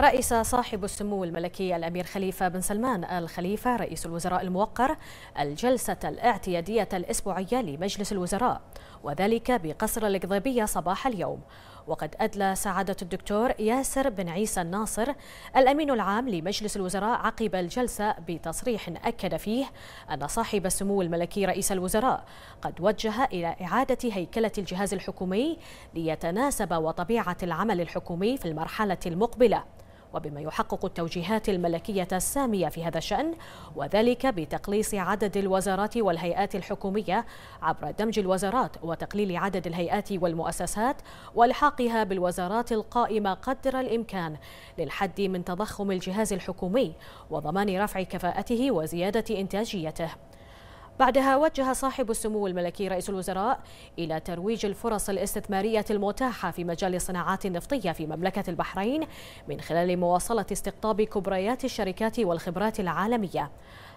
رئيس صاحب السمو الملكي الأمير خليفة بن سلمان آل خليفة رئيس الوزراء الموقر الجلسة الاعتيادية الأسبوعية لمجلس الوزراء وذلك بقصر القضيبية صباح اليوم وقد أدلى سعادة الدكتور ياسر بن عيسى الناصر الأمين العام لمجلس الوزراء عقب الجلسة بتصريح أكد فيه أن صاحب السمو الملكي رئيس الوزراء قد وجه إلى إعادة هيكلة الجهاز الحكومي ليتناسب وطبيعة العمل الحكومي في المرحلة المقبلة وبما يحقق التوجيهات الملكية السامية في هذا الشأن وذلك بتقليص عدد الوزارات والهيئات الحكومية عبر دمج الوزارات وتقليل عدد الهيئات والمؤسسات والحاقها بالوزارات القائمة قدر الإمكان للحد من تضخم الجهاز الحكومي وضمان رفع كفاءته وزيادة إنتاجيته بعدها وجه صاحب السمو الملكي رئيس الوزراء إلى ترويج الفرص الاستثمارية المتاحة في مجال الصناعات النفطية في مملكة البحرين من خلال مواصلة استقطاب كبريات الشركات والخبرات العالمية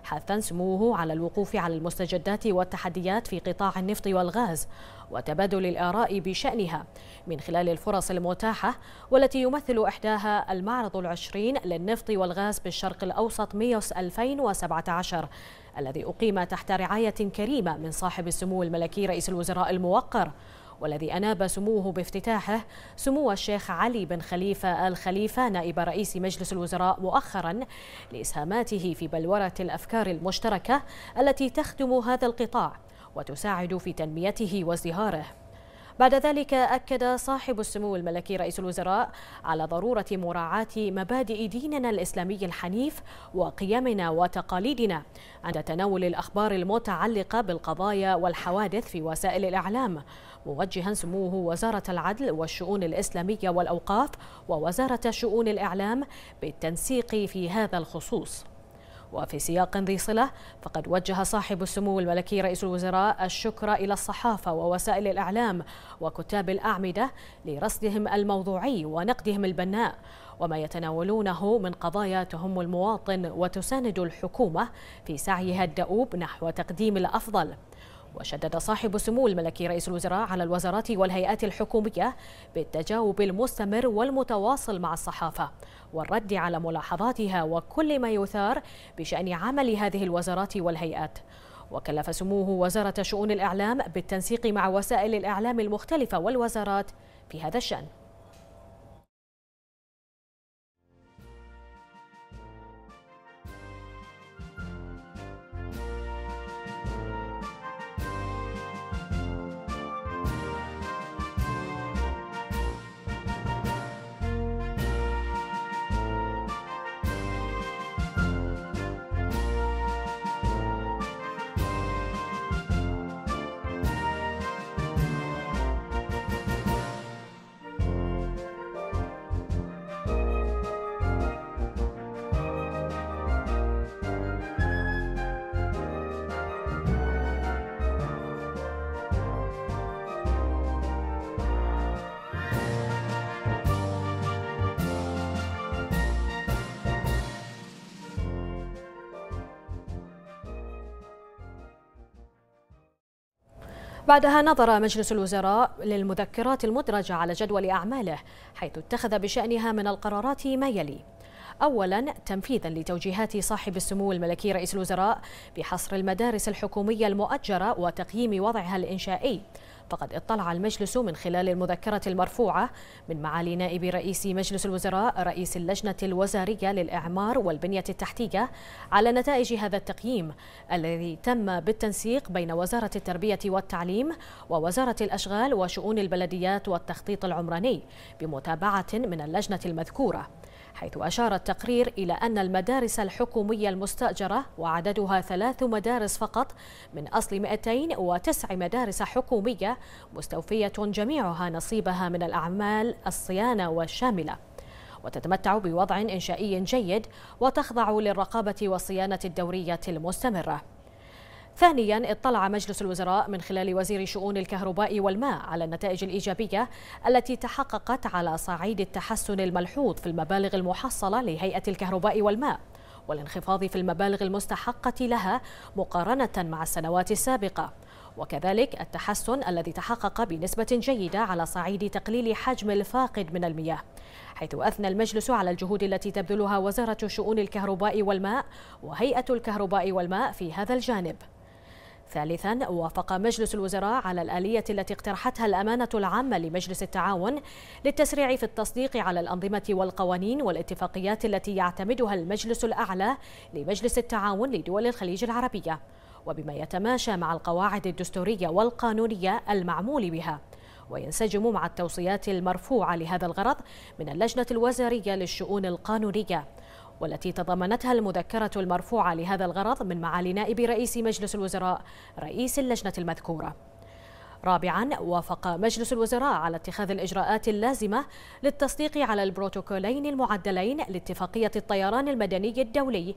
حثا سموه على الوقوف على المستجدات والتحديات في قطاع النفط والغاز وتبادل الآراء بشأنها من خلال الفرص المتاحة والتي يمثل إحداها المعرض العشرين للنفط والغاز بالشرق الأوسط ميوس 2017 الذي أقيم تحت رعاية كريمة من صاحب السمو الملكي رئيس الوزراء الموقر والذي أناب سموه بافتتاحه سمو الشيخ علي بن خليفة آل خليفة نائب رئيس مجلس الوزراء مؤخرا لإسهاماته في بلورة الأفكار المشتركة التي تخدم هذا القطاع وتساعد في تنميته وازدهاره بعد ذلك أكد صاحب السمو الملكي رئيس الوزراء على ضرورة مراعاة مبادئ ديننا الإسلامي الحنيف وقيمنا وتقاليدنا عند تناول الأخبار المتعلقة بالقضايا والحوادث في وسائل الإعلام موجها سموه وزارة العدل والشؤون الإسلامية والأوقاف ووزارة شؤون الإعلام بالتنسيق في هذا الخصوص وفي سياق ذي صلة فقد وجه صاحب السمو الملكي رئيس الوزراء الشكر إلى الصحافة ووسائل الإعلام وكتاب الأعمدة لرصدهم الموضوعي ونقدهم البناء وما يتناولونه من قضايا تهم المواطن وتساند الحكومة في سعيها الدؤوب نحو تقديم الأفضل وشدد صاحب السمو الملكي رئيس الوزراء على الوزارات والهيئات الحكومية بالتجاوب المستمر والمتواصل مع الصحافة والرد على ملاحظاتها وكل ما يثار بشأن عمل هذه الوزارات والهيئات وكلف سموه وزارة شؤون الإعلام بالتنسيق مع وسائل الإعلام المختلفة والوزارات في هذا الشأن بعدها نظر مجلس الوزراء للمذكرات المدرجة على جدول أعماله حيث اتخذ بشأنها من القرارات ما يلي أولا تنفيذا لتوجيهات صاحب السمو الملكي رئيس الوزراء بحصر المدارس الحكومية المؤجرة وتقييم وضعها الإنشائي فقد اطلع المجلس من خلال المذكرة المرفوعة من معالي نائب رئيس مجلس الوزراء رئيس اللجنة الوزارية للإعمار والبنية التحتية على نتائج هذا التقييم الذي تم بالتنسيق بين وزارة التربية والتعليم ووزارة الأشغال وشؤون البلديات والتخطيط العمراني بمتابعة من اللجنة المذكورة حيث أشار التقرير إلى أن المدارس الحكومية المستأجرة وعددها ثلاث مدارس فقط من أصل 209 مدارس حكومية مستوفية جميعها نصيبها من الأعمال الصيانة والشاملة وتتمتع بوضع إنشائي جيد وتخضع للرقابة والصيانة الدورية المستمرة ثانيا اطلع مجلس الوزراء من خلال وزير شؤون الكهرباء والماء على النتائج الإيجابية التي تحققت على صعيد التحسن الملحوظ في المبالغ المحصلة لهيئة الكهرباء والماء والانخفاض في المبالغ المستحقة لها مقارنة مع السنوات السابقة وكذلك التحسن الذي تحقق بنسبة جيدة على صعيد تقليل حجم الفاقد من المياه حيث أثنى المجلس على الجهود التي تبذلها وزارة شؤون الكهرباء والماء وهيئة الكهرباء والماء في هذا الجانب ثالثا وافق مجلس الوزراء على الآلية التي اقترحتها الأمانة العامة لمجلس التعاون للتسريع في التصديق على الأنظمة والقوانين والاتفاقيات التي يعتمدها المجلس الأعلى لمجلس التعاون لدول الخليج العربية وبما يتماشى مع القواعد الدستورية والقانونية المعمول بها وينسجم مع التوصيات المرفوعة لهذا الغرض من اللجنة الوزارية للشؤون القانونية والتي تضمنتها المذكرة المرفوعة لهذا الغرض من معالي نائب رئيس مجلس الوزراء رئيس اللجنة المذكورة رابعا وافق مجلس الوزراء على اتخاذ الإجراءات اللازمة للتصديق على البروتوكولين المعدلين لاتفاقية الطيران المدني الدولي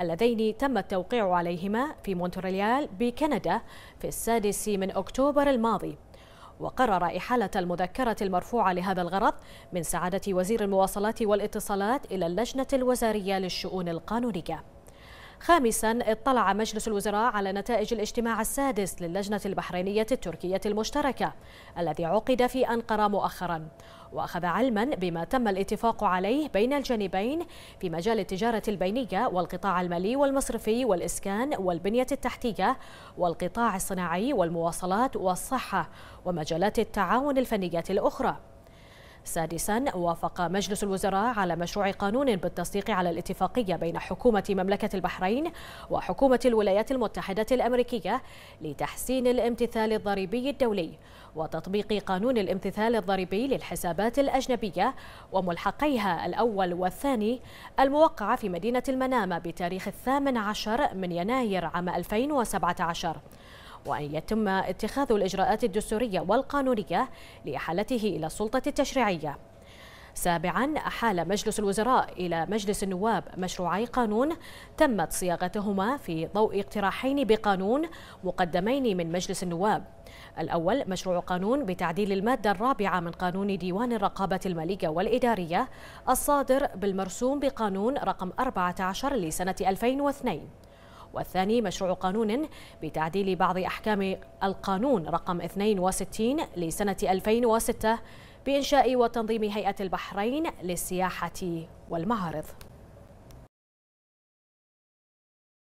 اللذين تم التوقيع عليهما في مونتريال بكندا في السادس من أكتوبر الماضي وقرر إحالة المذكرة المرفوعة لهذا الغرض من سعادة وزير المواصلات والاتصالات إلى اللجنة الوزارية للشؤون القانونية خامسا اطلع مجلس الوزراء على نتائج الاجتماع السادس للجنة البحرينية التركية المشتركة الذي عقد في أنقرة مؤخرا وأخذ علما بما تم الاتفاق عليه بين الجانبين في مجال التجارة البينية والقطاع المالي والمصرفي والإسكان والبنية التحتية والقطاع الصناعي والمواصلات والصحة ومجالات التعاون الفنية الأخرى سادسا وافق مجلس الوزراء على مشروع قانون بالتصديق على الاتفاقية بين حكومة مملكة البحرين وحكومة الولايات المتحدة الأمريكية لتحسين الامتثال الضريبي الدولي وتطبيق قانون الامتثال الضريبي للحسابات الأجنبية وملحقيها الأول والثاني الموقعة في مدينة المنامة بتاريخ الثامن عشر من يناير عام 2017 وأن يتم اتخاذ الإجراءات الدستورية والقانونية لإحالته إلى السلطة التشريعية سابعا أحال مجلس الوزراء إلى مجلس النواب مشروعي قانون تمت صياغتهما في ضوء اقتراحين بقانون مقدمين من مجلس النواب الأول مشروع قانون بتعديل المادة الرابعة من قانون ديوان الرقابة المالية والإدارية الصادر بالمرسوم بقانون رقم 14 لسنة 2002 والثاني مشروع قانون بتعديل بعض أحكام القانون رقم 62 لسنة 2006 بإنشاء وتنظيم هيئة البحرين للسياحة والمعارض